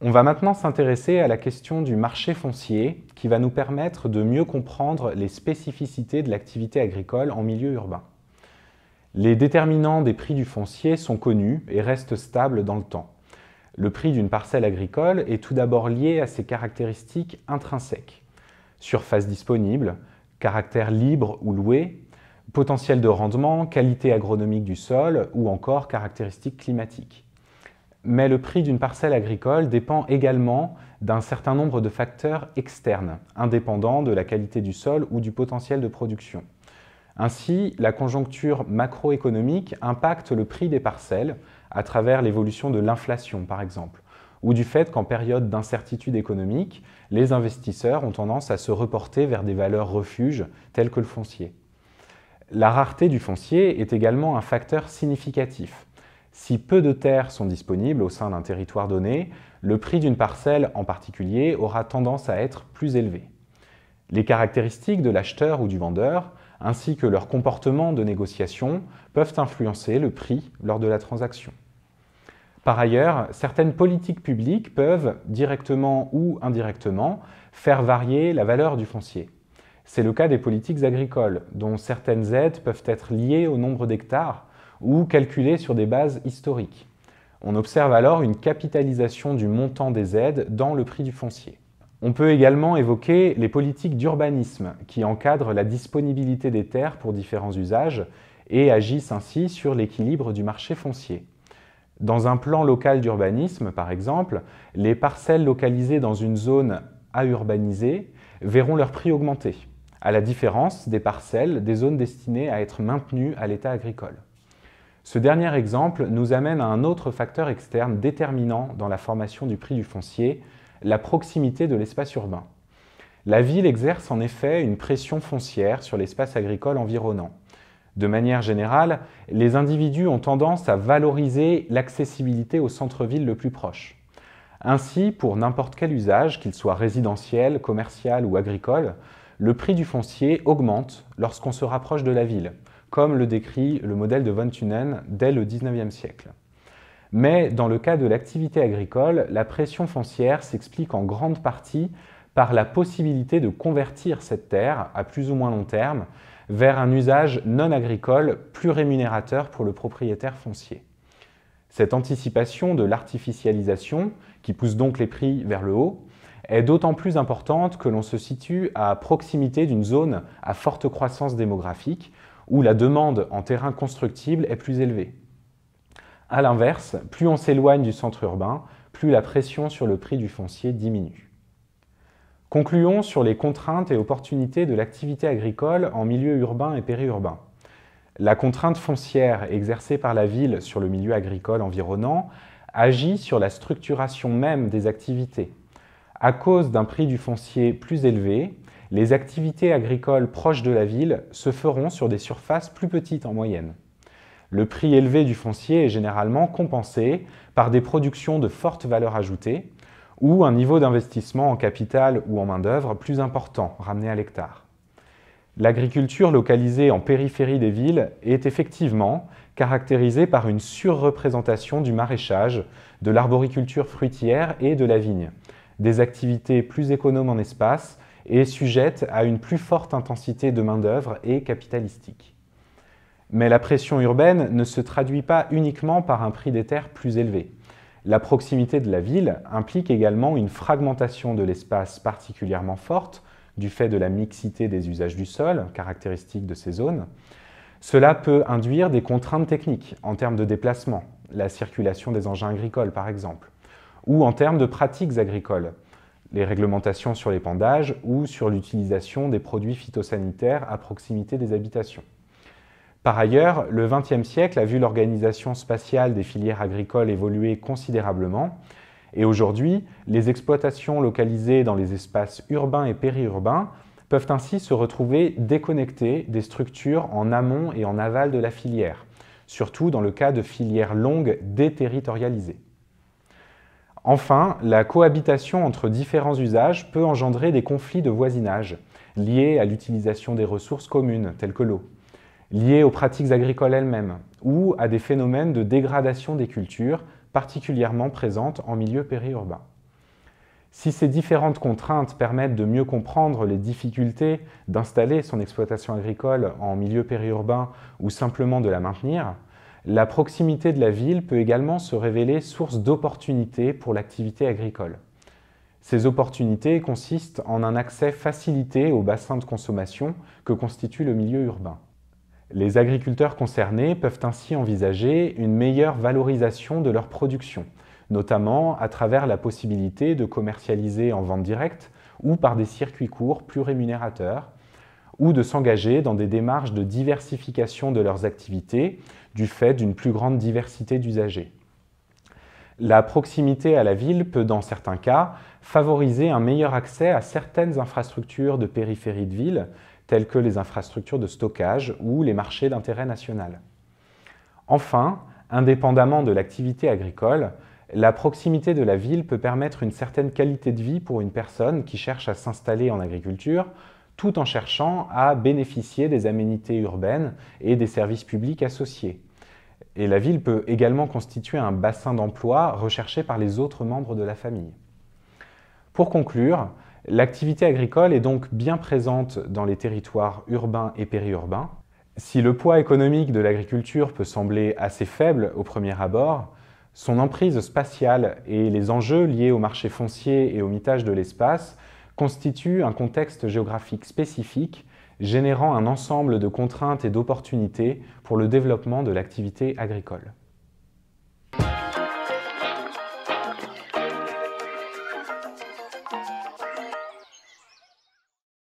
On va maintenant s'intéresser à la question du marché foncier qui va nous permettre de mieux comprendre les spécificités de l'activité agricole en milieu urbain. Les déterminants des prix du foncier sont connus et restent stables dans le temps. Le prix d'une parcelle agricole est tout d'abord lié à ses caractéristiques intrinsèques surface disponible, caractère libre ou loué, potentiel de rendement, qualité agronomique du sol ou encore caractéristiques climatiques. Mais le prix d'une parcelle agricole dépend également d'un certain nombre de facteurs externes, indépendants de la qualité du sol ou du potentiel de production. Ainsi, la conjoncture macroéconomique impacte le prix des parcelles à travers l'évolution de l'inflation, par exemple, ou du fait qu'en période d'incertitude économique, les investisseurs ont tendance à se reporter vers des valeurs refuges telles que le foncier. La rareté du foncier est également un facteur significatif. Si peu de terres sont disponibles au sein d'un territoire donné, le prix d'une parcelle en particulier aura tendance à être plus élevé. Les caractéristiques de l'acheteur ou du vendeur, ainsi que leur comportement de négociation, peuvent influencer le prix lors de la transaction. Par ailleurs, certaines politiques publiques peuvent, directement ou indirectement, faire varier la valeur du foncier. C'est le cas des politiques agricoles, dont certaines aides peuvent être liées au nombre d'hectares ou calculées sur des bases historiques. On observe alors une capitalisation du montant des aides dans le prix du foncier. On peut également évoquer les politiques d'urbanisme, qui encadrent la disponibilité des terres pour différents usages et agissent ainsi sur l'équilibre du marché foncier. Dans un plan local d'urbanisme, par exemple, les parcelles localisées dans une zone à urbaniser verront leur prix augmenter, à la différence des parcelles des zones destinées à être maintenues à l'état agricole. Ce dernier exemple nous amène à un autre facteur externe déterminant dans la formation du prix du foncier, la proximité de l'espace urbain. La ville exerce en effet une pression foncière sur l'espace agricole environnant de manière générale, les individus ont tendance à valoriser l'accessibilité au centre-ville le plus proche. Ainsi, pour n'importe quel usage, qu'il soit résidentiel, commercial ou agricole, le prix du foncier augmente lorsqu'on se rapproche de la ville, comme le décrit le modèle de Von Thunen dès le 19e siècle. Mais dans le cas de l'activité agricole, la pression foncière s'explique en grande partie par la possibilité de convertir cette terre à plus ou moins long terme vers un usage non agricole plus rémunérateur pour le propriétaire foncier. Cette anticipation de l'artificialisation, qui pousse donc les prix vers le haut, est d'autant plus importante que l'on se situe à proximité d'une zone à forte croissance démographique, où la demande en terrain constructible est plus élevée. A l'inverse, plus on s'éloigne du centre urbain, plus la pression sur le prix du foncier diminue. Concluons sur les contraintes et opportunités de l'activité agricole en milieu urbain et périurbain. La contrainte foncière exercée par la ville sur le milieu agricole environnant agit sur la structuration même des activités. À cause d'un prix du foncier plus élevé, les activités agricoles proches de la ville se feront sur des surfaces plus petites en moyenne. Le prix élevé du foncier est généralement compensé par des productions de forte valeur ajoutée, ou un niveau d'investissement en capital ou en main-d'œuvre plus important, ramené à l'hectare. L'agriculture localisée en périphérie des villes est effectivement caractérisée par une surreprésentation du maraîchage, de l'arboriculture fruitière et de la vigne, des activités plus économes en espace et sujettes à une plus forte intensité de main-d'œuvre et capitalistique. Mais la pression urbaine ne se traduit pas uniquement par un prix des terres plus élevé. La proximité de la ville implique également une fragmentation de l'espace particulièrement forte du fait de la mixité des usages du sol, caractéristique de ces zones. Cela peut induire des contraintes techniques en termes de déplacement, la circulation des engins agricoles par exemple, ou en termes de pratiques agricoles, les réglementations sur l'épandage ou sur l'utilisation des produits phytosanitaires à proximité des habitations. Par ailleurs, le XXe siècle a vu l'organisation spatiale des filières agricoles évoluer considérablement, et aujourd'hui, les exploitations localisées dans les espaces urbains et périurbains peuvent ainsi se retrouver déconnectées des structures en amont et en aval de la filière, surtout dans le cas de filières longues déterritorialisées. Enfin, la cohabitation entre différents usages peut engendrer des conflits de voisinage liés à l'utilisation des ressources communes, telles que l'eau liées aux pratiques agricoles elles-mêmes ou à des phénomènes de dégradation des cultures particulièrement présentes en milieu périurbain. Si ces différentes contraintes permettent de mieux comprendre les difficultés d'installer son exploitation agricole en milieu périurbain ou simplement de la maintenir, la proximité de la ville peut également se révéler source d'opportunités pour l'activité agricole. Ces opportunités consistent en un accès facilité au bassin de consommation que constitue le milieu urbain. Les agriculteurs concernés peuvent ainsi envisager une meilleure valorisation de leur production, notamment à travers la possibilité de commercialiser en vente directe ou par des circuits courts plus rémunérateurs, ou de s'engager dans des démarches de diversification de leurs activités du fait d'une plus grande diversité d'usagers. La proximité à la ville peut, dans certains cas, favoriser un meilleur accès à certaines infrastructures de périphérie de ville telles que les infrastructures de stockage ou les marchés d'intérêt national. Enfin, indépendamment de l'activité agricole, la proximité de la ville peut permettre une certaine qualité de vie pour une personne qui cherche à s'installer en agriculture, tout en cherchant à bénéficier des aménités urbaines et des services publics associés. Et la ville peut également constituer un bassin d'emploi recherché par les autres membres de la famille. Pour conclure, L'activité agricole est donc bien présente dans les territoires urbains et périurbains. Si le poids économique de l'agriculture peut sembler assez faible au premier abord, son emprise spatiale et les enjeux liés au marché foncier et au mitage de l'espace constituent un contexte géographique spécifique générant un ensemble de contraintes et d'opportunités pour le développement de l'activité agricole.